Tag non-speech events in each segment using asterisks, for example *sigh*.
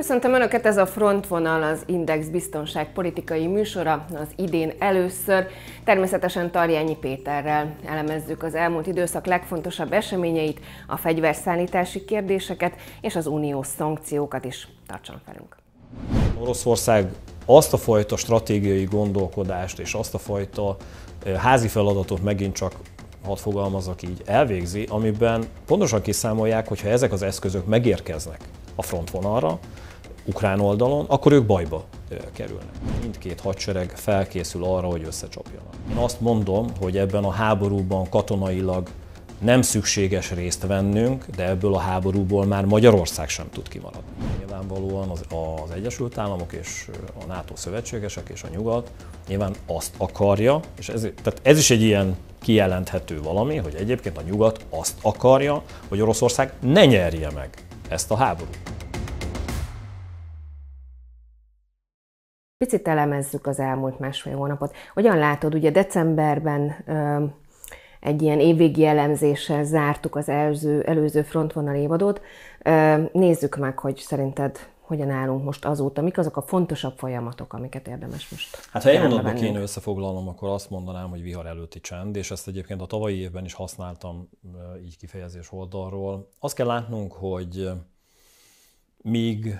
Köszöntöm Önöket, ez a Frontvonal, az Index biztonságpolitikai műsora, az idén először. Természetesen Tarjányi Péterrel elemezzük az elmúlt időszak legfontosabb eseményeit, a fegyverszállítási kérdéseket és az uniós szankciókat is. Tartson felünk! Oroszország azt a fajta stratégiai gondolkodást és azt a fajta eh, házi feladatot megint csak hadd fogalmazok így, elvégzi, amiben pontosan kiszámolják, hogy ha ezek az eszközök megérkeznek a frontvonalra, ukrán oldalon, akkor ők bajba kerülnek. Mindkét hadsereg felkészül arra, hogy összecsapjanak. Én azt mondom, hogy ebben a háborúban katonailag nem szükséges részt vennünk, de ebből a háborúból már Magyarország sem tud kimaradni. Nyilvánvalóan az, az Egyesült Államok és a NATO szövetségesek és a nyugat nyilván azt akarja, és ez, tehát ez is egy ilyen kijelenthető valami, hogy egyébként a nyugat azt akarja, hogy Oroszország ne nyerje meg ezt a háborút. Picit elemezzük az elmúlt másfél hónapot. Hogyan látod, ugye decemberben ö, egy ilyen évvégi elemzéssel zártuk az előző, előző frontvonal évadot. Ö, nézzük meg, hogy szerinted hogyan állunk most azóta, mik azok a fontosabb folyamatok, amiket érdemes most Hát ha én mondatban kéne összefoglalnom, akkor azt mondanám, hogy vihar előtti csend, és ezt egyébként a tavalyi évben is használtam így kifejezés oldalról. Azt kell látnunk, hogy míg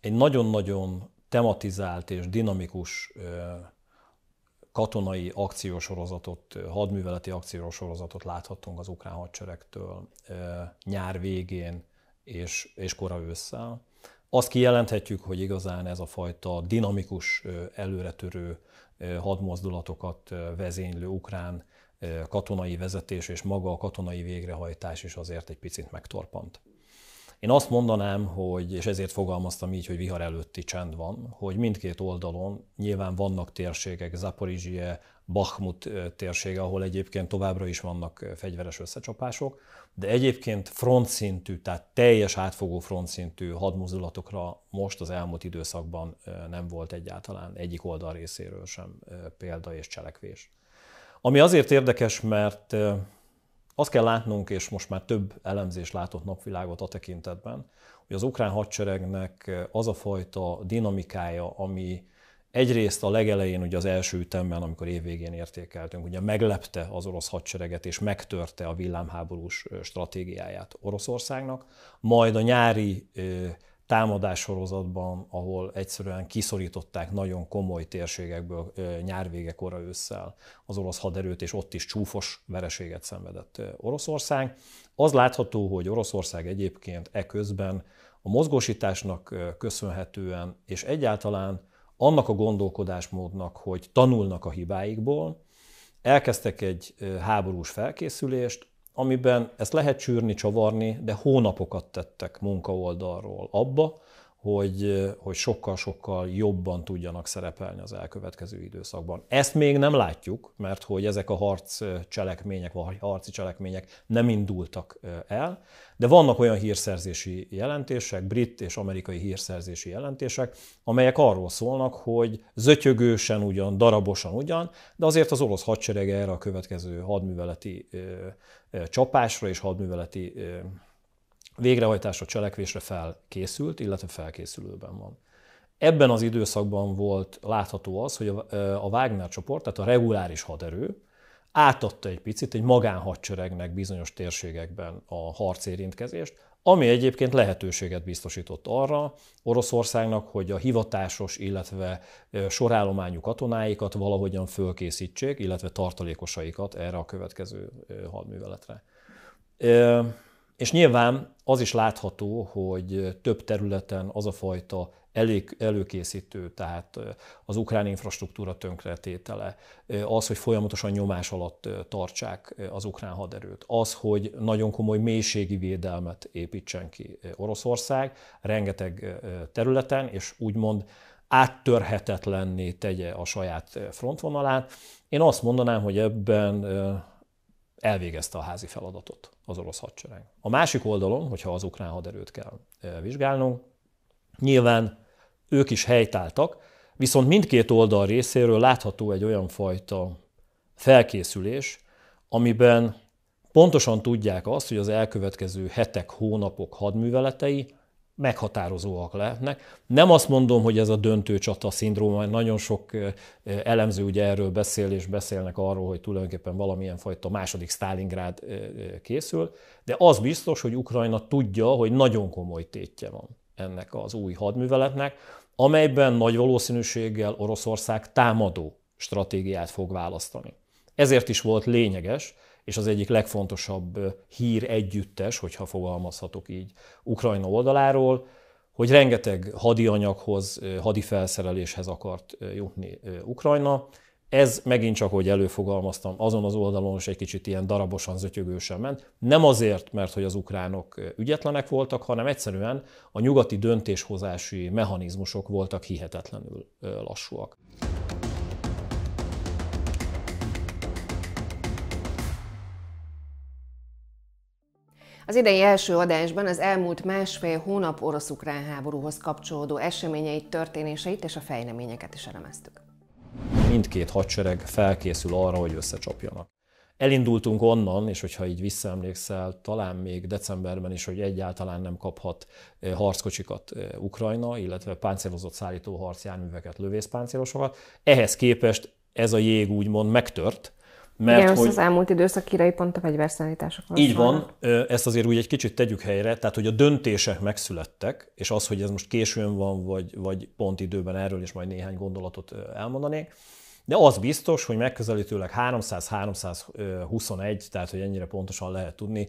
egy nagyon-nagyon tematizált és dinamikus katonai akciósorozatot, hadműveleti akciósorozatot láthattunk az ukrán hadseregtől nyár végén és, és kora ősszel. Azt kijelenthetjük, hogy igazán ez a fajta dinamikus, előretörő hadmozdulatokat vezénylő ukrán katonai vezetés és maga a katonai végrehajtás is azért egy picit megtorpant. Én azt mondanám, hogy, és ezért fogalmaztam így, hogy vihar előtti csend van, hogy mindkét oldalon nyilván vannak térségek, Zaporizsie, Bakhmut térsége, ahol egyébként továbbra is vannak fegyveres összecsapások, de egyébként frontszintű, tehát teljes átfogó frontszintű hadmozdulatokra most az elmúlt időszakban nem volt egyáltalán egyik oldal részéről sem példa és cselekvés. Ami azért érdekes, mert azt kell látnunk, és most már több elemzés látott napvilágot a tekintetben, hogy az ukrán hadseregnek eh, az a fajta dinamikája, ami egyrészt a legelején, ugye az első ütemben, amikor évvégén értékeltünk, ugye meglepte az orosz hadsereget és megtörte a villámháborús eh, stratégiáját Oroszországnak, majd a nyári eh, támadássorozatban, ahol egyszerűen kiszorították nagyon komoly térségekből nyárvége kora ősszel az orosz haderőt, és ott is csúfos vereséget szenvedett Oroszország. Az látható, hogy Oroszország egyébként e közben a mozgósításnak köszönhetően, és egyáltalán annak a gondolkodásmódnak, hogy tanulnak a hibáikból, elkezdtek egy háborús felkészülést, amiben ezt lehet csűrni, csavarni, de hónapokat tettek munkaoldalról abba, hogy, hogy sokkal-sokkal jobban tudjanak szerepelni az elkövetkező időszakban. Ezt még nem látjuk, mert hogy ezek a harc cselekmények, vagy harci cselekmények nem indultak el, de vannak olyan hírszerzési jelentések, brit és amerikai hírszerzési jelentések, amelyek arról szólnak, hogy zötyögősen ugyan, darabosan ugyan, de azért az orosz hadsereg erre a következő hadműveleti ö, ö, csapásra és hadműveleti ö, végrehajtásra, cselekvésre felkészült, illetve felkészülőben van. Ebben az időszakban volt látható az, hogy a Wagner csoport, tehát a reguláris haderő, átadta egy picit egy magánhadseregnek bizonyos térségekben a harcérintkezést, ami egyébként lehetőséget biztosított arra Oroszországnak, hogy a hivatásos, illetve sorállományú katonáikat valahogyan fölkészítsék, illetve tartalékosaikat erre a következő hadműveletre. És nyilván az is látható, hogy több területen az a fajta elég előkészítő, tehát az ukrán infrastruktúra tönkretétele, az, hogy folyamatosan nyomás alatt tartsák az ukrán haderőt, az, hogy nagyon komoly mélységi védelmet építsen ki Oroszország rengeteg területen, és úgymond áttörhetetlenné tegye a saját frontvonalát. Én azt mondanám, hogy ebben elvégezte a házi feladatot az orosz hadsereg. A másik oldalon, hogyha az ukrán haderőt kell vizsgálnunk, nyilván ők is helytáltak, viszont mindkét oldal részéről látható egy olyan fajta felkészülés, amiben pontosan tudják azt, hogy az elkövetkező hetek, hónapok hadműveletei meghatározóak lehetnek. Nem azt mondom, hogy ez a döntő csata szindróma, nagyon sok elemző ugye erről beszél, és beszélnek arról, hogy tulajdonképpen valamilyen fajta második Stalingrád készül, de az biztos, hogy Ukrajna tudja, hogy nagyon komoly tétje van ennek az új hadműveletnek, amelyben nagy valószínűséggel Oroszország támadó stratégiát fog választani. Ezért is volt lényeges, és az egyik legfontosabb hír együttes, hogyha fogalmazhatok így, Ukrajna oldaláról, hogy rengeteg hadi anyaghoz, hadi felszereléshez akart jutni Ukrajna. Ez megint csak, hogy előfogalmaztam, azon az oldalon is egy kicsit ilyen darabosan, zötyögősen ment. Nem azért, mert hogy az ukránok ügyetlenek voltak, hanem egyszerűen a nyugati döntéshozási mechanizmusok voltak hihetetlenül lassúak. Az idei első adásban az elmúlt másfél hónap orosz-ukrán háborúhoz kapcsolódó eseményeit, történéseit és a fejleményeket is elemeztük. Mindkét hadsereg felkészül arra, hogy összecsapjanak. Elindultunk onnan, és hogyha így visszaemlékszel, talán még decemberben is, hogy egyáltalán nem kaphat eh, harckocsikat eh, Ukrajna, illetve páncélozott szállító harcjárműveket, lövészpáncélosokat. Ehhez képest ez a jég úgymond megtört, mert Igen, hogy... az elmúlt időszak kirei pont a fegyverszállítások. Így van, szóval. ezt azért úgy egy kicsit tegyük helyre, tehát hogy a döntések megszülettek, és az, hogy ez most későn van, vagy, vagy pont időben erről is majd néhány gondolatot elmondanék, de az biztos, hogy megközelítőleg 300-321, tehát hogy ennyire pontosan lehet tudni,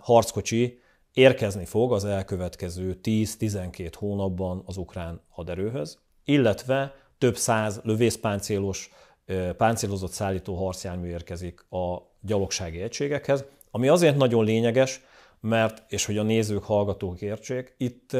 harckocsi érkezni fog az elkövetkező 10-12 hónapban az ukrán haderőhöz, illetve több száz lövészpáncélos páncélozott szállító harcjármű érkezik a gyalogsági egységekhez, ami azért nagyon lényeges, mert, és hogy a nézők, hallgatók értsék, itt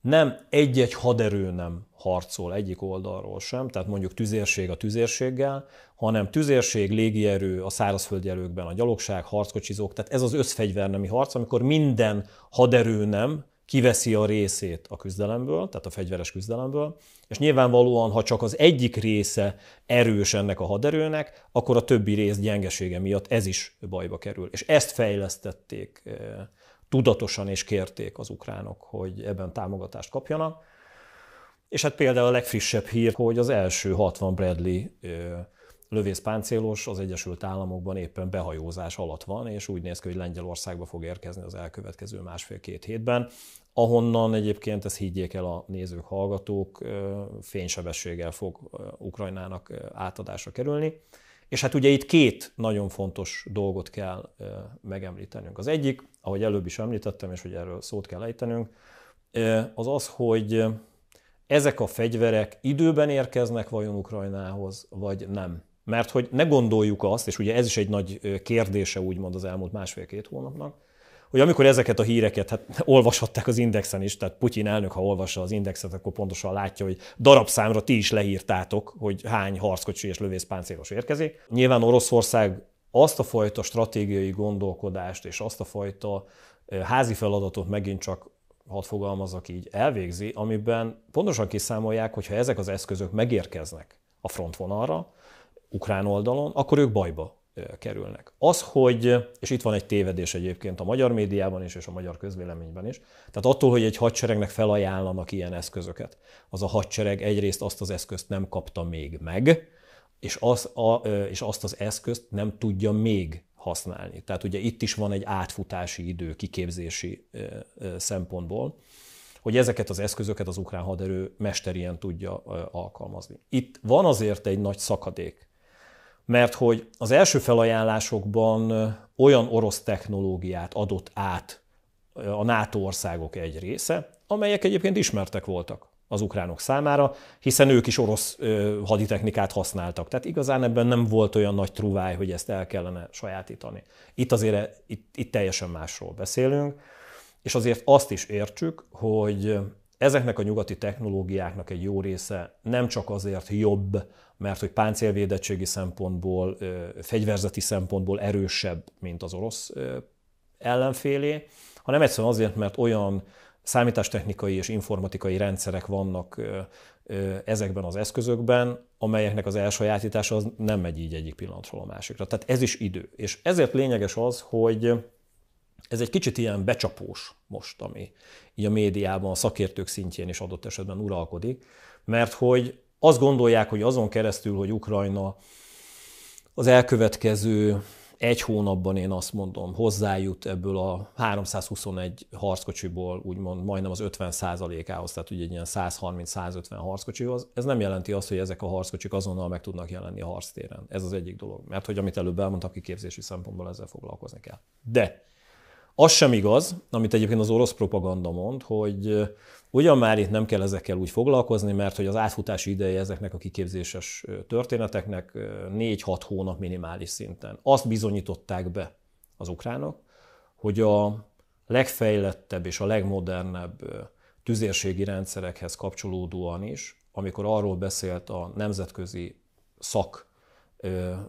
nem egy-egy haderő nem harcol egyik oldalról sem, tehát mondjuk tüzérség a tüzérséggel, hanem tüzérség, légierő, a szárazföldi erőkben a gyalogság, harckocsizók, tehát ez az összfegyvernemi harc, amikor minden haderő nem kiveszi a részét a küzdelemből, tehát a fegyveres küzdelemből, és nyilvánvalóan, ha csak az egyik része erős ennek a haderőnek, akkor a többi rész gyengesége miatt ez is bajba kerül. És ezt fejlesztették eh, tudatosan, és kérték az ukránok, hogy ebben támogatást kapjanak. És hát például a legfrissebb hír, hogy az első 60 Bradley eh, lövészpáncélos az Egyesült Államokban éppen behajózás alatt van, és úgy néz ki, hogy Lengyelországba fog érkezni az elkövetkező másfél-két hétben, ahonnan egyébként, ezt higgyék el a nézők, hallgatók, fénysebességgel fog Ukrajnának átadásra kerülni. És hát ugye itt két nagyon fontos dolgot kell megemlítenünk. Az egyik, ahogy előbb is említettem, és hogy erről szót kell ejtenünk, az az, hogy ezek a fegyverek időben érkeznek vajon Ukrajnához, vagy nem. Mert hogy ne gondoljuk azt, és ugye ez is egy nagy kérdése úgymond az elmúlt másfél-két hónapnak, hogy amikor ezeket a híreket, hát *laughs* olvashatták az Indexen is, tehát Putyin elnök, ha olvassa az Indexet, akkor pontosan látja, hogy darabszámra ti is leírtátok, hogy hány harckocsi és lövészpáncélos érkezik. Nyilván Oroszország azt a fajta stratégiai gondolkodást és azt a fajta házi feladatot megint csak hadd fogalmazok így, elvégzi, amiben pontosan kiszámolják, hogy ha ezek az eszközök megérkeznek a frontvonalra, ukrán oldalon, akkor ők bajba kerülnek. Az, hogy, és itt van egy tévedés egyébként a magyar médiában is, és a magyar közvéleményben is, tehát attól, hogy egy hadseregnek felajánlanak ilyen eszközöket, az a hadsereg egyrészt azt az eszközt nem kapta még meg, és, az a, és azt az eszközt nem tudja még használni. Tehát ugye itt is van egy átfutási idő kiképzési szempontból, hogy ezeket az eszközöket az ukrán haderő mesterien tudja alkalmazni. Itt van azért egy nagy szakadék mert hogy az első felajánlásokban olyan orosz technológiát adott át a NATO országok egy része, amelyek egyébként ismertek voltak az ukránok számára, hiszen ők is orosz ö, haditechnikát használtak. Tehát igazán ebben nem volt olyan nagy truváj, hogy ezt el kellene sajátítani. Itt azért eh, itt, itt teljesen másról beszélünk, és azért azt is értsük, hogy ezeknek a nyugati technológiáknak egy jó része nem csak azért jobb, mert hogy páncélvédettségi szempontból, fegyverzeti szempontból erősebb, mint az orosz ellenfélé, hanem egyszerűen azért, mert olyan számítástechnikai és informatikai rendszerek vannak ezekben az eszközökben, amelyeknek az elsajátítása az nem megy így egyik pillanatról a másikra. Tehát ez is idő. És ezért lényeges az, hogy ez egy kicsit ilyen becsapós most, ami így a médiában, a szakértők szintjén is adott esetben uralkodik, mert hogy azt gondolják, hogy azon keresztül, hogy Ukrajna az elkövetkező egy hónapban én azt mondom, hozzájut ebből a 321 harckocsiból úgymond majdnem az 50 ához, tehát ugye egy ilyen 130-150 harckocsihoz. Ez nem jelenti azt, hogy ezek a harckocsik azonnal meg tudnak jelenni a harctéren. Ez az egyik dolog. Mert hogy amit előbb elmondtam, kiképzési szempontból ezzel foglalkozni kell. De az sem igaz, amit egyébként az orosz propaganda mond, hogy Ugyan már itt nem kell ezekkel úgy foglalkozni, mert hogy az átfutási ideje ezeknek a kiképzéses történeteknek 4-6 hónap minimális szinten. Azt bizonyították be az ukránok, hogy a legfejlettebb és a legmodernebb tüzérségi rendszerekhez kapcsolódóan is, amikor arról beszélt a nemzetközi szak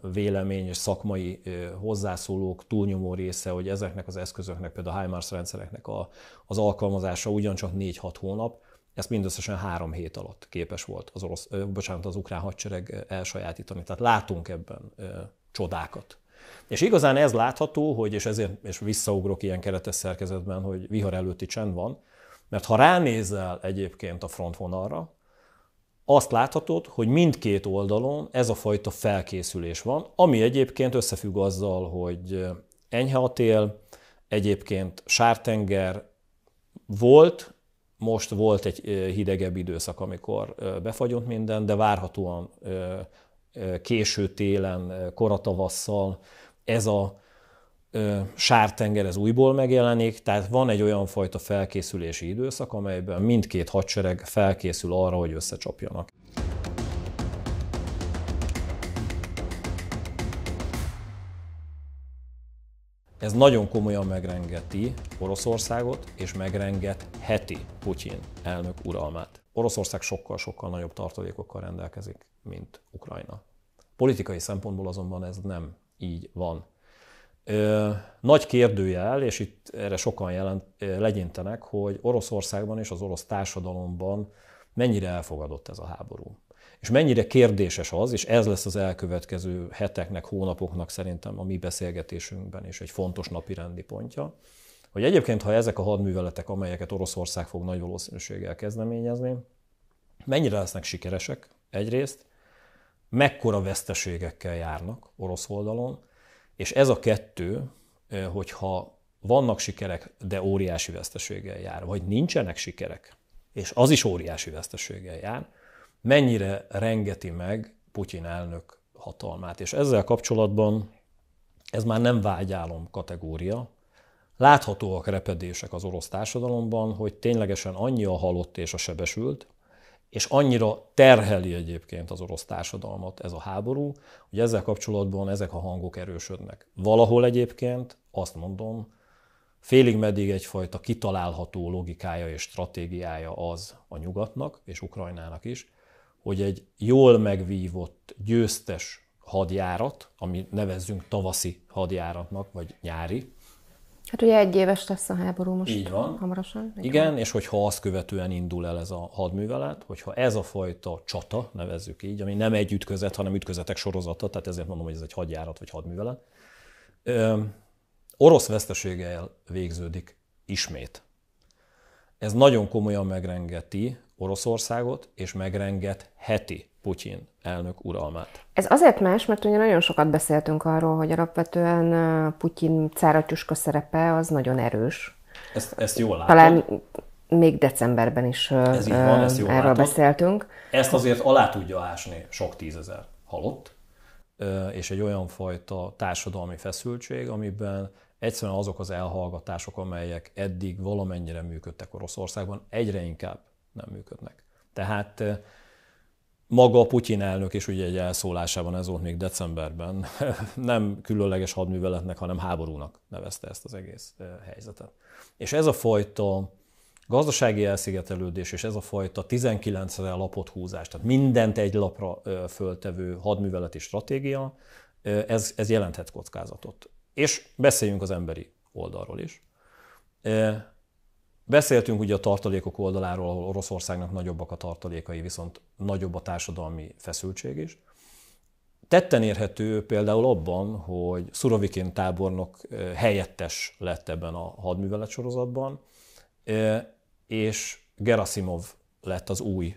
vélemény és szakmai hozzászólók túlnyomó része, hogy ezeknek az eszközöknek, például a HIMARS rendszereknek a, az alkalmazása ugyancsak 4-6 hónap, ezt mindösszesen három hét alatt képes volt az, orosz, ö, bocsánat, az ukrán hadsereg elsajátítani. Tehát látunk ebben ö, csodákat. És igazán ez látható, hogy, és ezért és visszaugrok ilyen keretes szerkezetben, hogy vihar előtti csend van, mert ha ránézel egyébként a frontvonalra, azt láthatod, hogy mindkét oldalon ez a fajta felkészülés van, ami egyébként összefügg azzal, hogy enyhe a tél, egyébként sártenger volt, most volt egy hidegebb időszak, amikor befagyott minden, de várhatóan késő télen, koratavasszal ez a sártenger ez újból megjelenik, tehát van egy olyan fajta felkészülési időszak, amelyben mindkét hadsereg felkészül arra, hogy összecsapjanak. Ez nagyon komolyan megrengeti Oroszországot, és heti Putyin elnök uralmát. Oroszország sokkal-sokkal nagyobb tartalékokkal rendelkezik, mint Ukrajna. Politikai szempontból azonban ez nem így van. Nagy kérdőjel, és itt erre sokan jelent, legyintenek, hogy Oroszországban és az orosz társadalomban mennyire elfogadott ez a háború. És mennyire kérdéses az, és ez lesz az elkövetkező heteknek, hónapoknak szerintem a mi beszélgetésünkben is egy fontos napi rendi pontja, hogy egyébként, ha ezek a hadműveletek, amelyeket Oroszország fog nagy valószínűséggel kezdeményezni, mennyire lesznek sikeresek egyrészt, mekkora veszteségekkel járnak orosz oldalon, és ez a kettő, hogyha vannak sikerek, de óriási veszteséggel jár, vagy nincsenek sikerek, és az is óriási veszteséggel jár, mennyire rengeti meg Putyin elnök hatalmát. És ezzel kapcsolatban ez már nem vágyálom kategória. Láthatóak repedések az orosz társadalomban, hogy ténylegesen annyi a halott és a sebesült, és annyira terheli egyébként az orosz társadalmat ez a háború, hogy ezzel kapcsolatban ezek a hangok erősödnek. Valahol egyébként azt mondom, félig meddig egyfajta kitalálható logikája és stratégiája az a nyugatnak és Ukrajnának is, hogy egy jól megvívott, győztes hadjárat, ami nevezzünk tavaszi hadjáratnak, vagy nyári, Hát ugye egy éves lesz a háború most Így van. hamarosan. Igen, igen, és hogyha azt követően indul el ez a hadművelet, hogyha ez a fajta csata, nevezzük így, ami nem egy ütközet, hanem ütközetek sorozata, tehát ezért mondom, hogy ez egy hadjárat vagy hadművelet, ö, orosz veszteséggel végződik ismét. Ez nagyon komolyan megrengeti Oroszországot, és megrenget heti Putyin elnök uralmát. Ez azért más, mert ugye nagyon sokat beszéltünk arról, hogy alapvetően Putyin cáratyuska szerepe az nagyon erős. Ezt, ezt jól látod. Talán még decemberben is Ez így van, ezt jól erről látod. beszéltünk. Ezt azért alá tudja ásni sok tízezer halott, és egy olyan fajta társadalmi feszültség, amiben egyszerűen azok az elhallgatások, amelyek eddig valamennyire működtek Oroszországban, egyre inkább nem működnek. Tehát maga Putyin elnök is ugye egy elszólásában ez volt még decemberben, *laughs* nem különleges hadműveletnek, hanem háborúnak nevezte ezt az egész helyzetet. És ez a fajta gazdasági elszigetelődés és ez a fajta 19 lapot húzás, tehát mindent egy lapra föltevő hadműveleti stratégia, ez, ez jelenthet kockázatot. És beszéljünk az emberi oldalról is. Beszéltünk ugye a tartalékok oldaláról, ahol Oroszországnak nagyobbak a tartalékai, viszont nagyobb a társadalmi feszültség is. Tetten érhető például abban, hogy Szurovikén tábornok eh, helyettes lett ebben a hadművelet sorozatban, eh, és Gerasimov lett az új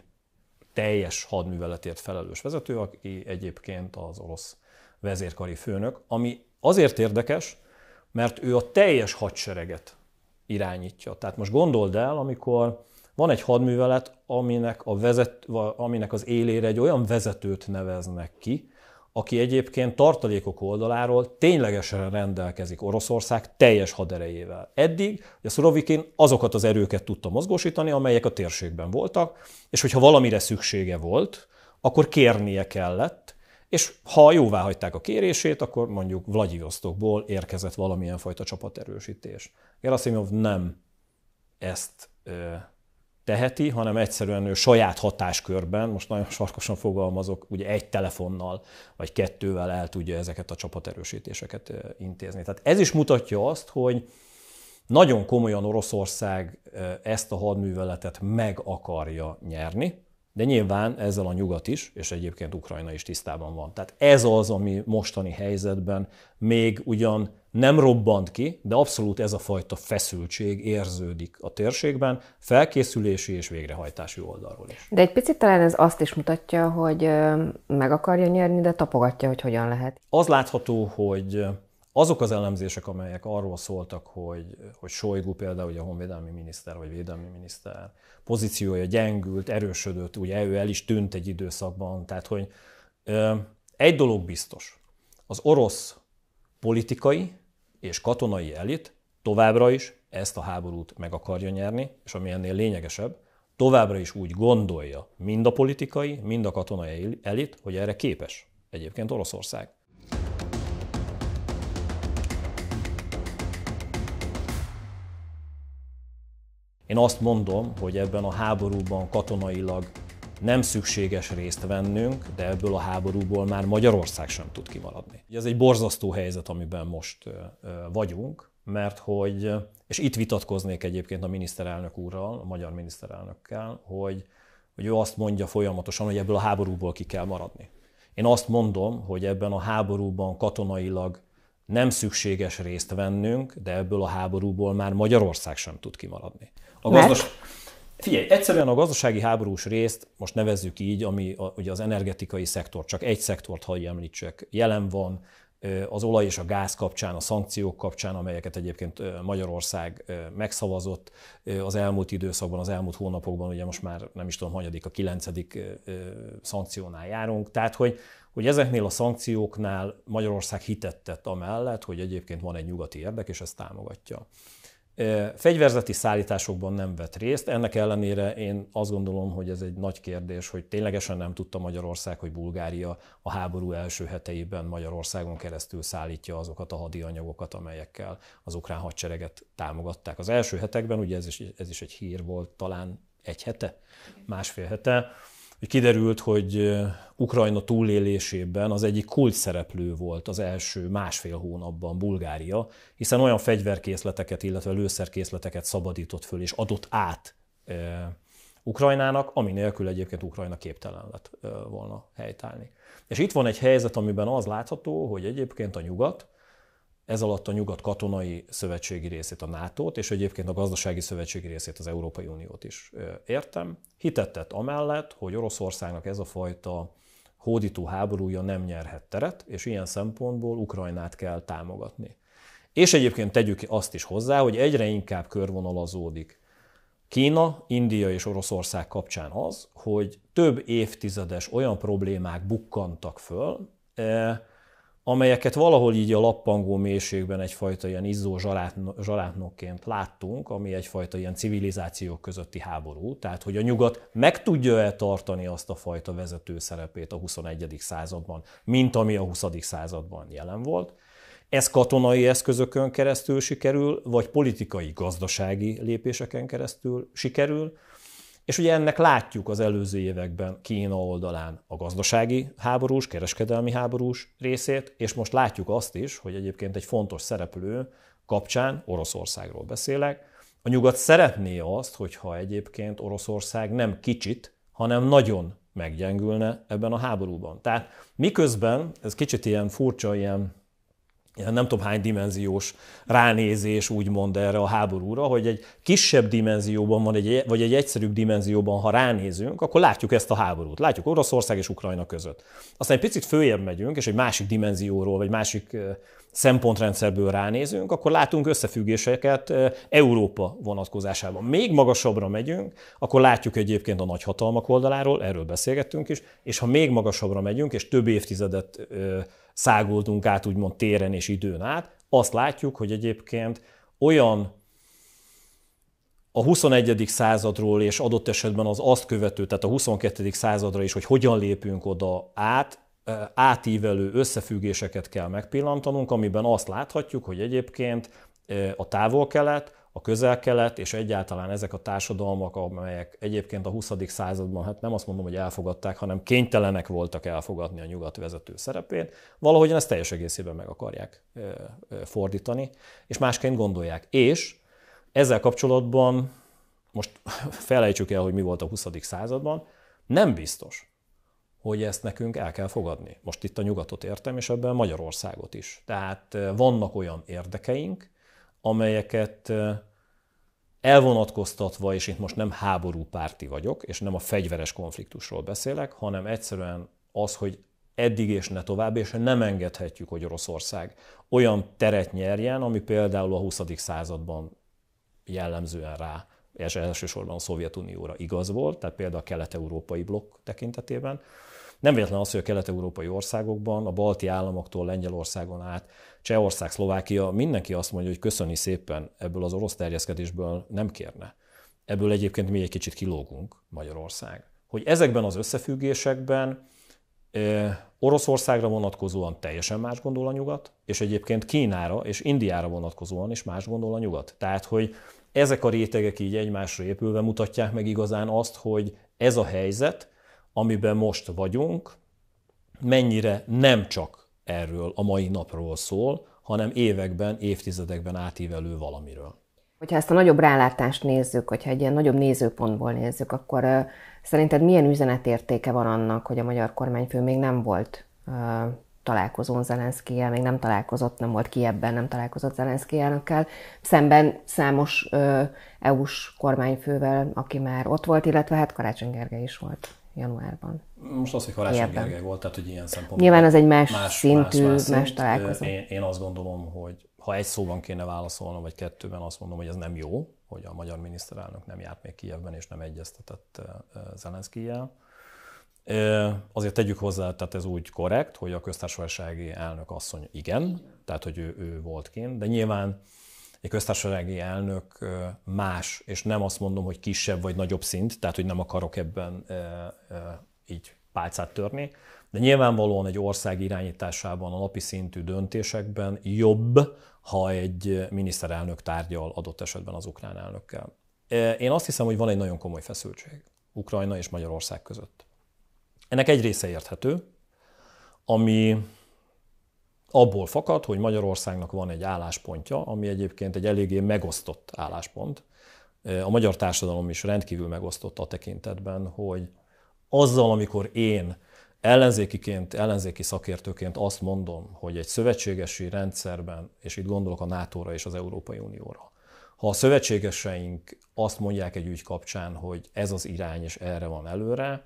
teljes hadműveletért felelős vezető, aki egyébként az orosz vezérkari főnök, ami azért érdekes, mert ő a teljes hadsereget irányítja. Tehát most gondold el, amikor van egy hadművelet, aminek, a vezet, aminek az élére egy olyan vezetőt neveznek ki, aki egyébként tartalékok oldaláról ténylegesen rendelkezik Oroszország teljes haderejével. Eddig a Szurovikin azokat az erőket tudta mozgósítani, amelyek a térségben voltak, és hogyha valamire szüksége volt, akkor kérnie kellett, és ha jóvá hagyták a kérését, akkor mondjuk Vladivostokból érkezett valamilyen fajta csapaterősítés. Gerasimov nem ezt ö, teheti, hanem egyszerűen ő saját hatáskörben, most nagyon sarkosan fogalmazok, ugye egy telefonnal vagy kettővel el tudja ezeket a csapaterősítéseket intézni. Tehát ez is mutatja azt, hogy nagyon komolyan Oroszország ezt a hadműveletet meg akarja nyerni, de nyilván ezzel a nyugat is, és egyébként Ukrajna is tisztában van. Tehát ez az, ami mostani helyzetben még ugyan nem robbant ki, de abszolút ez a fajta feszültség érződik a térségben, felkészülési és végrehajtási oldalról is. De egy picit talán ez azt is mutatja, hogy meg akarja nyerni, de tapogatja, hogy hogyan lehet. Az látható, hogy azok az elemzések, amelyek arról szóltak, hogy, hogy Solygu például, hogy a honvédelmi miniszter vagy védelmi miniszter pozíciója gyengült, erősödött, ugye ő el is tűnt egy időszakban, tehát hogy egy dolog biztos, az orosz politikai és katonai elit továbbra is ezt a háborút meg akarja nyerni, és ami ennél lényegesebb, továbbra is úgy gondolja mind a politikai, mind a katonai elit, hogy erre képes egyébként Oroszország. Én azt mondom, hogy ebben a háborúban katonailag nem szükséges részt vennünk, de ebből a háborúból már Magyarország sem tud kimaradni. Ez egy borzasztó helyzet, amiben most vagyunk, mert hogy, és itt vitatkoznék egyébként a miniszterelnök úrral, a magyar miniszterelnökkel, hogy, hogy ő azt mondja folyamatosan, hogy ebből a háborúból ki kell maradni. Én azt mondom, hogy ebben a háborúban katonailag nem szükséges részt vennünk, de ebből a háborúból már Magyarország sem tud kimaradni. A gazdas... Figyelj, egyszerűen a gazdasági háborús részt, most nevezzük így, ami a, ugye az energetikai szektor, csak egy szektort hagyj említsek, jelen van az olaj és a gáz kapcsán, a szankciók kapcsán, amelyeket egyébként Magyarország megszavazott az elmúlt időszakban, az elmúlt hónapokban, ugye most már nem is tudom, hanyadik, a kilencedik szankciónál járunk. Tehát, hogy hogy ezeknél a szankcióknál Magyarország hitet tett amellett, hogy egyébként van egy nyugati érdek, és ezt támogatja. Fegyverzeti szállításokban nem vett részt, ennek ellenére én azt gondolom, hogy ez egy nagy kérdés, hogy ténylegesen nem tudta Magyarország, hogy Bulgária a háború első heteiben Magyarországon keresztül szállítja azokat a hadianyagokat, amelyekkel az ukrán hadsereget támogatták. Az első hetekben, ugye ez is, ez is egy hír volt talán egy hete, másfél hete, kiderült, hogy Ukrajna túlélésében az egyik kult szereplő volt az első másfél hónapban Bulgária, hiszen olyan fegyverkészleteket, illetve lőszerkészleteket szabadított föl és adott át Ukrajnának, ami nélkül egyébként Ukrajna képtelen lett volna helytállni. És itt van egy helyzet, amiben az látható, hogy egyébként a nyugat, ez alatt a nyugat katonai szövetségi részét, a NATO-t, és egyébként a gazdasági szövetségi részét, az Európai Uniót is értem. Hitettet amellett, hogy Oroszországnak ez a fajta hódító háborúja nem nyerhet teret, és ilyen szempontból Ukrajnát kell támogatni. És egyébként tegyük azt is hozzá, hogy egyre inkább körvonalazódik Kína, India és Oroszország kapcsán az, hogy több évtizedes olyan problémák bukkantak föl, eh, amelyeket valahol így a lappangó mélységben egyfajta ilyen izzó zsalátnokként láttunk, ami egyfajta ilyen civilizációk közötti háború, tehát hogy a nyugat meg tudja-e tartani azt a fajta vezető szerepét a 21. században, mint ami a 20. században jelen volt, ez katonai eszközökön keresztül sikerül, vagy politikai, gazdasági lépéseken keresztül sikerül, és ugye ennek látjuk az előző években Kína oldalán a gazdasági háborús, kereskedelmi háborús részét, és most látjuk azt is, hogy egyébként egy fontos szereplő kapcsán, Oroszországról beszélek, a nyugat szeretné azt, hogyha egyébként Oroszország nem kicsit, hanem nagyon meggyengülne ebben a háborúban. Tehát miközben, ez kicsit ilyen furcsa, ilyen ilyen nem tudom hány dimenziós ránézés úgymond erre a háborúra, hogy egy kisebb dimenzióban van, egy, vagy egy egyszerűbb dimenzióban, ha ránézünk, akkor látjuk ezt a háborút. Látjuk Oroszország és Ukrajna között. Aztán egy picit följebb megyünk, és egy másik dimenzióról, vagy másik szempontrendszerből ránézünk, akkor látunk összefüggéseket Európa vonatkozásában. Még magasabbra megyünk, akkor látjuk egyébként a nagyhatalmak oldaláról, erről beszélgettünk is, és ha még magasabbra megyünk, és több évtizedet száguldunk át úgymond téren és időn át, azt látjuk, hogy egyébként olyan a 21. századról és adott esetben az azt követő, tehát a 22. századra is, hogy hogyan lépünk oda át, átívelő összefüggéseket kell megpillantanunk, amiben azt láthatjuk, hogy egyébként a távol-kelet a közel-kelet, és egyáltalán ezek a társadalmak, amelyek egyébként a 20. században, hát nem azt mondom, hogy elfogadták, hanem kénytelenek voltak elfogadni a nyugat vezető szerepét, valahogyan ezt teljes egészében meg akarják fordítani, és másként gondolják. És ezzel kapcsolatban, most *laughs* felejtsük el, hogy mi volt a 20. században, nem biztos, hogy ezt nekünk el kell fogadni. Most itt a nyugatot értem, és ebben Magyarországot is. Tehát vannak olyan érdekeink, amelyeket elvonatkoztatva, és itt most nem háború párti vagyok, és nem a fegyveres konfliktusról beszélek, hanem egyszerűen az, hogy eddig és ne tovább, és nem engedhetjük, hogy Oroszország olyan teret nyerjen, ami például a 20. században jellemzően rá, és elsősorban a Szovjetunióra igaz volt, tehát például a kelet-európai blokk tekintetében, nem véletlen az, hogy a kelet-európai országokban, a balti államoktól Lengyelországon át, Csehország, Szlovákia, mindenki azt mondja, hogy köszöni szépen ebből az orosz terjeszkedésből nem kérne. Ebből egyébként mi egy kicsit kilógunk, Magyarország. Hogy ezekben az összefüggésekben Oroszországra vonatkozóan teljesen más gondol a nyugat, és egyébként Kínára és Indiára vonatkozóan is más gondol a nyugat. Tehát, hogy ezek a rétegek így egymásra épülve mutatják meg igazán azt, hogy ez a helyzet, amiben most vagyunk, mennyire nem csak erről a mai napról szól, hanem években, évtizedekben átívelő valamiről. Hogyha ezt a nagyobb rálátást nézzük, hogyha egy ilyen nagyobb nézőpontból nézzük, akkor szerinted milyen üzenetértéke van annak, hogy a magyar kormányfő még nem volt uh, találkozón Zelenszkijel, még nem találkozott, nem volt ebben, nem találkozott Zelenszki elnökkel, szemben számos EU-s kormányfővel, aki már ott volt, illetve hát Karácsony Gergely is volt januárban. Most az, hogy Karácsony Gergely volt, tehát hogy ilyen szempontból... Nyilván az egy más, más szintű, más, más, szint. találkozó. Én, én azt gondolom, hogy ha egy szóban kéne válaszolnom, vagy kettőben, azt mondom, hogy ez nem jó, hogy a magyar miniszterelnök nem járt még Kijevben, és nem egyeztetett Zelenszkijel. Azért tegyük hozzá, tehát ez úgy korrekt, hogy a köztársasági elnök asszony igen, tehát hogy ő, ő volt kint, de nyilván egy köztársasági elnök más, és nem azt mondom, hogy kisebb vagy nagyobb szint, tehát hogy nem akarok ebben így pálcát törni, de nyilvánvalóan egy ország irányításában, a napi szintű döntésekben jobb, ha egy miniszterelnök tárgyal adott esetben az ukrán elnökkel. Én azt hiszem, hogy van egy nagyon komoly feszültség Ukrajna és Magyarország között. Ennek egy része érthető, ami abból fakad, hogy Magyarországnak van egy álláspontja, ami egyébként egy eléggé megosztott álláspont. A magyar társadalom is rendkívül megosztott a tekintetben, hogy azzal, amikor én ellenzékiként, ellenzéki szakértőként azt mondom, hogy egy szövetségesi rendszerben, és itt gondolok a NATO-ra és az Európai Unióra, ha a szövetségeseink azt mondják egy ügy kapcsán, hogy ez az irány és erre van előre,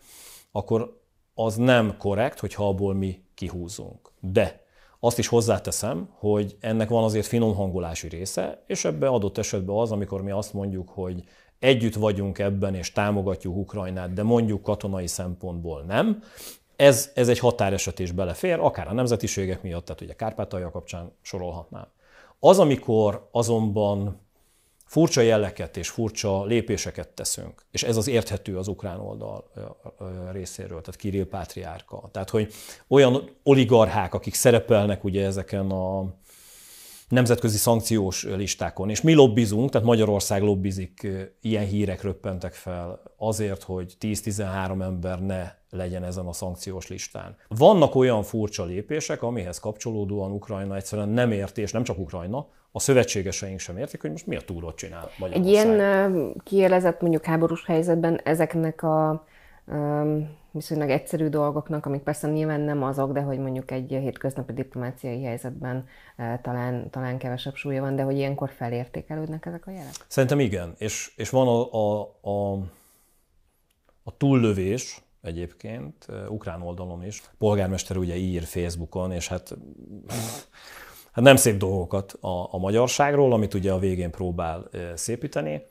akkor az nem korrekt, hogyha abból mi kihúzunk. De azt is hozzáteszem, hogy ennek van azért finom hangolási része, és ebbe adott esetben az, amikor mi azt mondjuk, hogy együtt vagyunk ebben, és támogatjuk Ukrajnát, de mondjuk katonai szempontból nem, ez, ez egy határeset is belefér, akár a nemzetiségek miatt, tehát ugye Kárpátalja kapcsán sorolhatnám. Az, amikor azonban furcsa jelleket és furcsa lépéseket teszünk. És ez az érthető az ukrán oldal részéről, tehát Kirill Pátriárka. Tehát, hogy olyan oligarchák, akik szerepelnek ugye ezeken a nemzetközi szankciós listákon. És mi lobbizunk, tehát Magyarország lobbizik, ilyen hírek röppentek fel azért, hogy 10-13 ember ne legyen ezen a szankciós listán. Vannak olyan furcsa lépések, amihez kapcsolódóan Ukrajna egyszerűen nem érti, és nem csak Ukrajna, a szövetségeseink sem értik, hogy most mi a túrót csinál Magyarország. Egy ilyen kielezett mondjuk háborús helyzetben ezeknek a viszonylag egyszerű dolgoknak, amik persze nyilván nem azok, de hogy mondjuk egy hétköznapi diplomáciai helyzetben talán, talán kevesebb súlya van, de hogy ilyenkor felértékelődnek ezek a jelek? Szerintem igen, és, és van a, a, a, a túllövés, egyébként, ukrán oldalon is. A polgármester ugye ír Facebookon, és hát, hát nem szép dolgokat a, a magyarságról, amit ugye a végén próbál szépíteni.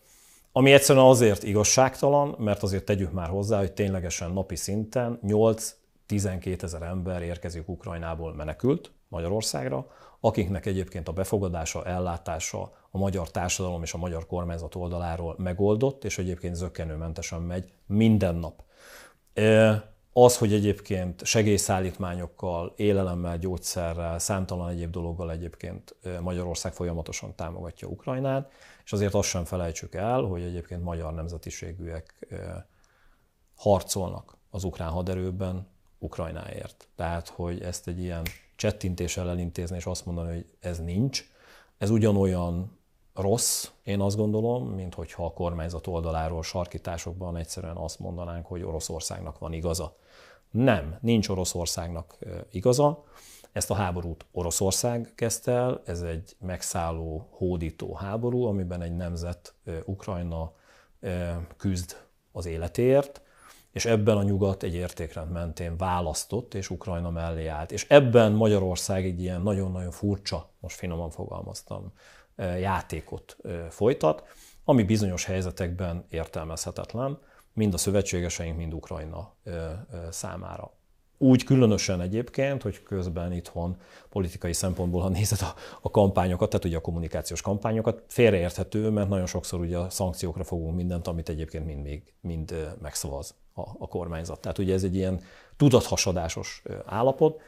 Ami egyszerűen azért igazságtalan, mert azért tegyük már hozzá, hogy ténylegesen napi szinten 8-12 ezer ember érkezik Ukrajnából menekült Magyarországra, akiknek egyébként a befogadása, ellátása a magyar társadalom és a magyar kormányzat oldaláról megoldott, és egyébként zöggenőmentesen megy minden nap. Az, hogy egyébként segélyszállítmányokkal, élelemmel, gyógyszerrel, számtalan egyéb dologgal egyébként Magyarország folyamatosan támogatja Ukrajnát, és azért azt sem felejtsük el, hogy egyébként magyar nemzetiségűek harcolnak az ukrán haderőben Ukrajnáért. Tehát, hogy ezt egy ilyen csettintéssel elintézni, és azt mondani, hogy ez nincs, ez ugyanolyan rossz, én azt gondolom, mint hogyha a kormányzat oldaláról sarkításokban egyszerűen azt mondanánk, hogy Oroszországnak van igaza. Nem, nincs Oroszországnak igaza. Ezt a háborút Oroszország kezdte el, ez egy megszálló, hódító háború, amiben egy nemzet, Ukrajna küzd az életért, és ebben a nyugat egy értékrend mentén választott, és Ukrajna mellé állt. És ebben Magyarország egy ilyen nagyon-nagyon furcsa, most finoman fogalmaztam, játékot folytat, ami bizonyos helyzetekben értelmezhetetlen, mind a szövetségeseink, mind Ukrajna számára. Úgy különösen egyébként, hogy közben itthon politikai szempontból, ha nézed a, a kampányokat, tehát ugye a kommunikációs kampányokat, félreérthető, mert nagyon sokszor ugye a szankciókra fogunk mindent, amit egyébként mind, még, mind megszavaz a, a kormányzat. Tehát ugye ez egy ilyen tudathasadásos állapot.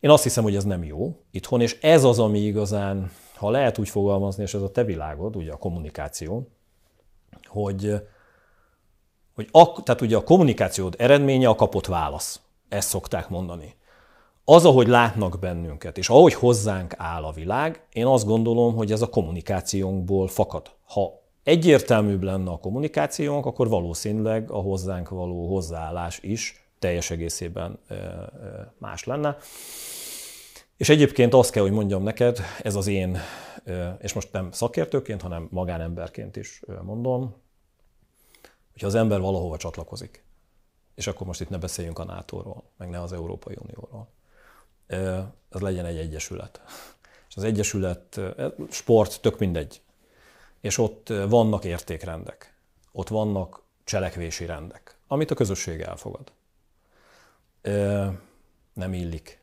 Én azt hiszem, hogy ez nem jó itthon, és ez az, ami igazán, ha lehet úgy fogalmazni, és ez a te világod, ugye a kommunikáció, hogy, hogy a, tehát ugye a kommunikációd eredménye a kapott válasz ezt szokták mondani. Az, ahogy látnak bennünket, és ahogy hozzánk áll a világ, én azt gondolom, hogy ez a kommunikációnkból fakad. Ha egyértelműbb lenne a kommunikációnk, akkor valószínűleg a hozzánk való hozzáállás is teljes egészében más lenne. És egyébként azt kell, hogy mondjam neked, ez az én, és most nem szakértőként, hanem magánemberként is mondom, hogyha az ember valahova csatlakozik, és akkor most itt ne beszéljünk a NATO-ról, meg ne az Európai Unióról. Ez legyen egy egyesület. És az egyesület, e, sport, tök mindegy. És ott vannak értékrendek, ott vannak cselekvési rendek, amit a közösség elfogad. Nem illik,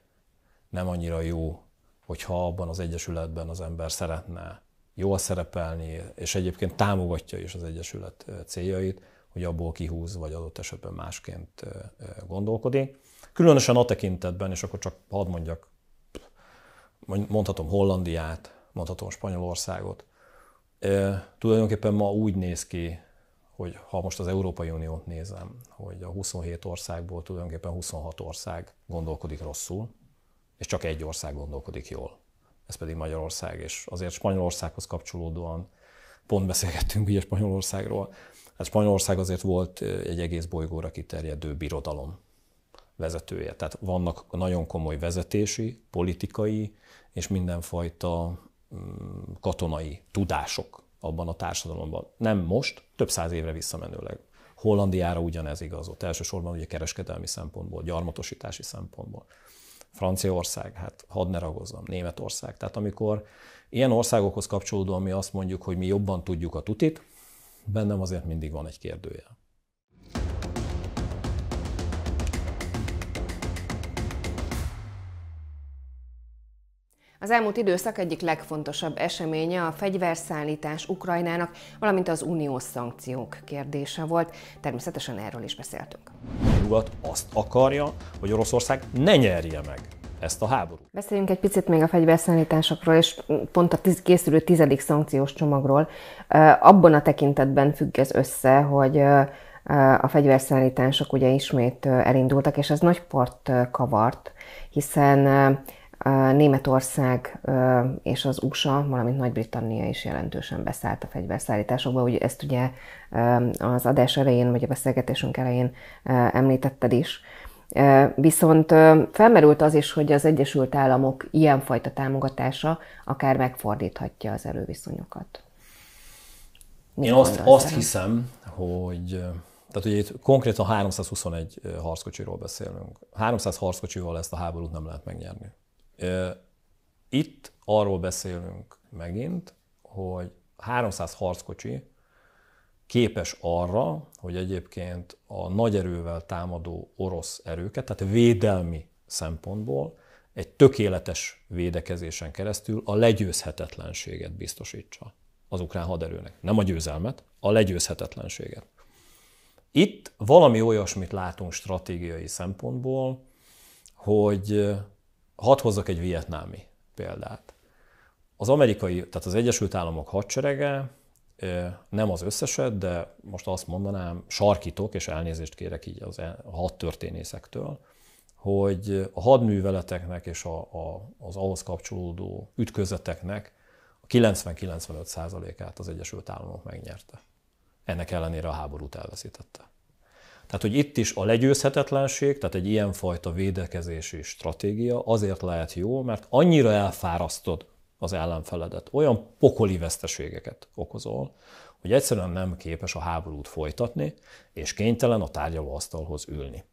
nem annyira jó, hogyha abban az egyesületben az ember szeretne jól szerepelni, és egyébként támogatja is az egyesület céljait, hogy abból kihúz, vagy adott esetben másként gondolkodik. Különösen a tekintetben, és akkor csak hadd mondjak, mondhatom Hollandiát, mondhatom Spanyolországot. Tulajdonképpen ma úgy néz ki, hogy ha most az Európai Uniót nézem, hogy a 27 országból tulajdonképpen 26 ország gondolkodik rosszul, és csak egy ország gondolkodik jól. Ez pedig Magyarország, és azért Spanyolországhoz kapcsolódóan pont beszélgettünk ugye Spanyolországról, Hát Spanyolország azért volt egy egész bolygóra kiterjedő birodalom vezetője. Tehát vannak nagyon komoly vezetési, politikai és mindenfajta mm, katonai tudások abban a társadalomban. Nem most, több száz évre visszamenőleg. Hollandiára ugyanez igazolt. Elsősorban ugye kereskedelmi szempontból, gyarmatosítási szempontból. Franciaország, hát hadd ne ragozzam, Németország. Tehát amikor ilyen országokhoz kapcsolódóan mi azt mondjuk, hogy mi jobban tudjuk a tutit, bennem azért mindig van egy kérdőjel. Az elmúlt időszak egyik legfontosabb eseménye a fegyverszállítás Ukrajnának, valamint az uniós szankciók kérdése volt. Természetesen erről is beszéltünk. Nyugat azt akarja, hogy Oroszország ne nyerje meg ezt a háborút. Beszéljünk egy picit még a fegyverszállításokról, és pont a tiz- készülő tizedik szankciós csomagról. Abban a tekintetben függ ez össze, hogy a fegyverszállítások ugye ismét elindultak, és ez nagy part kavart, hiszen Németország és az USA, valamint Nagy-Britannia is jelentősen beszállt a fegyverszállításokba. Ugye ezt ugye az adás elején, vagy a beszélgetésünk elején említetted is. Viszont felmerült az is, hogy az Egyesült Államok ilyenfajta támogatása akár megfordíthatja az erőviszonyokat. Mit Én azt, azt hiszem, hogy tehát ugye itt konkrétan 321 harckocsiról beszélünk. 300 harckocsival ezt a háborút nem lehet megnyerni. Itt arról beszélünk megint, hogy 300 harckocsi képes arra, hogy egyébként a nagy erővel támadó orosz erőket, tehát védelmi szempontból egy tökéletes védekezésen keresztül a legyőzhetetlenséget biztosítsa az ukrán haderőnek. Nem a győzelmet, a legyőzhetetlenséget. Itt valami olyasmit látunk stratégiai szempontból, hogy hadd hozzak egy vietnámi példát. Az amerikai, tehát az Egyesült Államok hadserege nem az összeset, de most azt mondanám, sarkítok, és elnézést kérek így az e- történészektől, hogy a hadműveleteknek és a, a, az ahhoz kapcsolódó ütközeteknek a 90-95%-át az Egyesült Államok megnyerte. Ennek ellenére a háborút elveszítette. Tehát, hogy itt is a legyőzhetetlenség, tehát egy ilyenfajta védekezési stratégia azért lehet jó, mert annyira elfárasztod az ellenfeledet, olyan pokoli veszteségeket okozol, hogy egyszerűen nem képes a háborút folytatni, és kénytelen a tárgyalóasztalhoz ülni.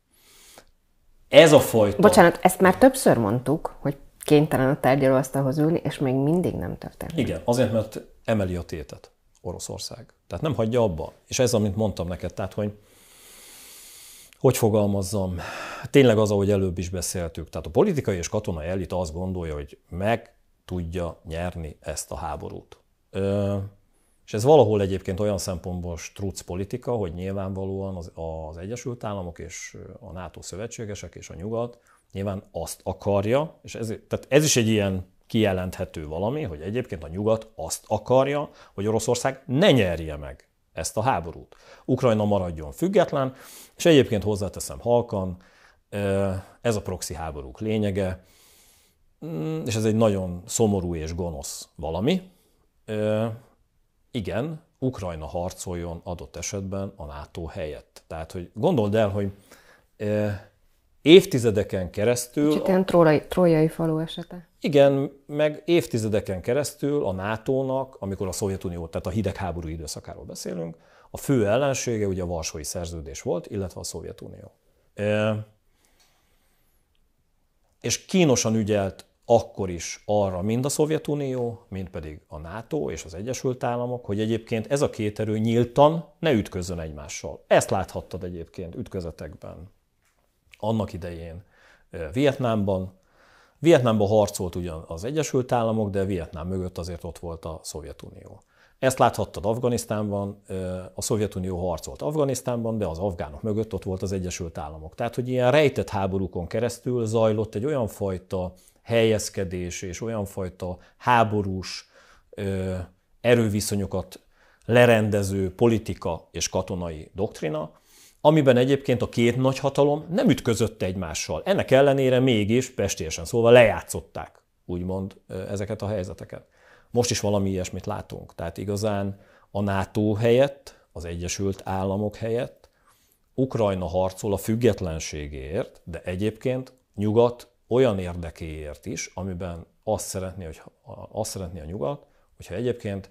Ez a fajta... Bocsánat, ezt már többször mondtuk, hogy kénytelen a tárgyalóasztalhoz ülni, és még mindig nem történt. Igen, azért, mert emeli a tétet Oroszország. Tehát nem hagyja abba. És ez, amit mondtam neked, tehát, hogy hogy fogalmazzam, tényleg az, ahogy előbb is beszéltük. Tehát a politikai és katonai elit azt gondolja, hogy meg tudja nyerni ezt a háborút. Ö, és ez valahol egyébként olyan szempontból struc politika, hogy nyilvánvalóan az, az Egyesült Államok és a NATO szövetségesek és a nyugat nyilván azt akarja, és ez, tehát ez is egy ilyen kijelenthető valami, hogy egyébként a nyugat azt akarja, hogy Oroszország ne nyerje meg ezt a háborút. Ukrajna maradjon független, és egyébként hozzáteszem halkan, ez a proxy háborúk lényege, Mm, és ez egy nagyon szomorú és gonosz valami, igen, Ukrajna harcoljon adott esetben a NATO helyett. Tehát, hogy gondold el, hogy évtizedeken keresztül... Kicsit ilyen trójai, trójai falu esete. Igen, meg évtizedeken keresztül a NATO-nak, amikor a Szovjetunió, tehát a hidegháború időszakáról beszélünk, a fő ellensége ugye a Varsói Szerződés volt, illetve a Szovjetunió. E, és kínosan ügyelt akkor is arra mind a Szovjetunió, mind pedig a NATO és az Egyesült Államok, hogy egyébként ez a két erő nyíltan ne ütközön egymással. Ezt láthattad egyébként ütközetekben annak idején eh, Vietnámban. Vietnámban harcolt ugyan az Egyesült Államok, de Vietnám mögött azért ott volt a Szovjetunió. Ezt láthattad Afganisztánban, eh, a Szovjetunió harcolt Afganisztánban, de az afgánok mögött ott volt az Egyesült Államok. Tehát, hogy ilyen rejtett háborúkon keresztül zajlott egy olyan fajta helyezkedés és olyan fajta háborús ö, erőviszonyokat lerendező politika és katonai doktrina, amiben egyébként a két nagy hatalom nem ütközött egymással. Ennek ellenére mégis, pestélyesen szólva, lejátszották, úgymond, ezeket a helyzeteket. Most is valami ilyesmit látunk. Tehát igazán a NATO helyett, az Egyesült Államok helyett Ukrajna harcol a függetlenségért, de egyébként nyugat olyan érdekéért is, amiben azt szeretné, hogy, azt szeretné a nyugat, hogyha egyébként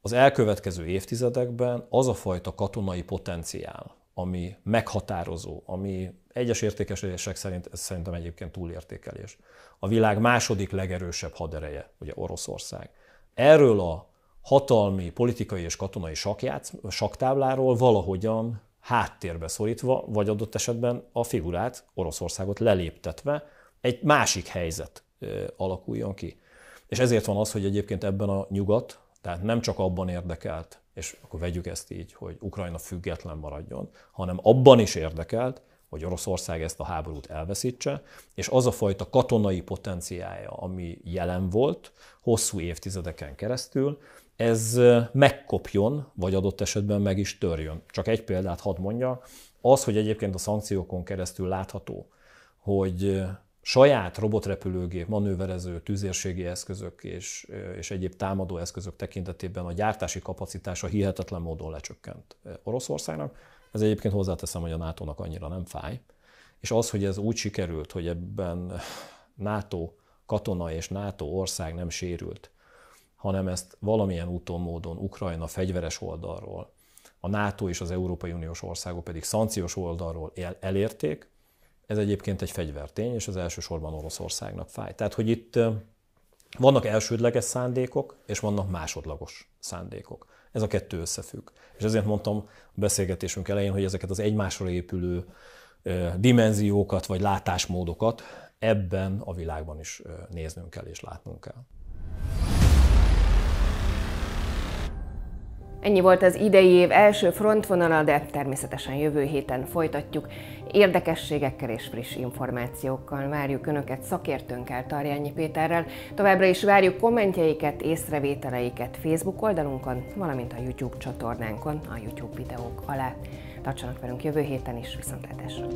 az elkövetkező évtizedekben az a fajta katonai potenciál, ami meghatározó, ami egyes értékesések szerint, ez szerintem egyébként túlértékelés, a világ második legerősebb hadereje, ugye Oroszország. Erről a hatalmi, politikai és katonai sakjátsz, saktábláról valahogyan háttérbe szorítva, vagy adott esetben a figurát, Oroszországot leléptetve, egy másik helyzet alakuljon ki. És ezért van az, hogy egyébként ebben a nyugat, tehát nem csak abban érdekelt, és akkor vegyük ezt így, hogy Ukrajna független maradjon, hanem abban is érdekelt, hogy Oroszország ezt a háborút elveszítse, és az a fajta katonai potenciája, ami jelen volt hosszú évtizedeken keresztül, ez megkopjon, vagy adott esetben meg is törjön. Csak egy példát hadd mondja, az, hogy egyébként a szankciókon keresztül látható, hogy saját robotrepülőgép, manőverező, tűzérségi eszközök és, és egyéb támadó eszközök tekintetében a gyártási kapacitása hihetetlen módon lecsökkent eh, Oroszországnak. Ez egyébként hozzáteszem, hogy a NATO-nak annyira nem fáj. És az, hogy ez úgy sikerült, hogy ebben NATO katona és NATO ország nem sérült, hanem ezt valamilyen úton, módon Ukrajna fegyveres oldalról, a NATO és az Európai Uniós országok pedig szankciós oldalról elérték, ez egyébként egy fegyvertény, és az elsősorban Oroszországnak fáj. Tehát, hogy itt vannak elsődleges szándékok, és vannak másodlagos szándékok. Ez a kettő összefügg. És ezért mondtam a beszélgetésünk elején, hogy ezeket az egymásra épülő dimenziókat vagy látásmódokat ebben a világban is néznünk kell és látnunk kell. Ennyi volt az idei év első frontvonala, de természetesen jövő héten folytatjuk. Érdekességekkel és friss információkkal várjuk Önöket szakértőnkkel, Tarjányi Péterrel. Továbbra is várjuk kommentjeiket, észrevételeiket Facebook oldalunkon, valamint a YouTube csatornánkon, a YouTube videók alá. Tartsanak velünk jövő héten is, viszontlátásra!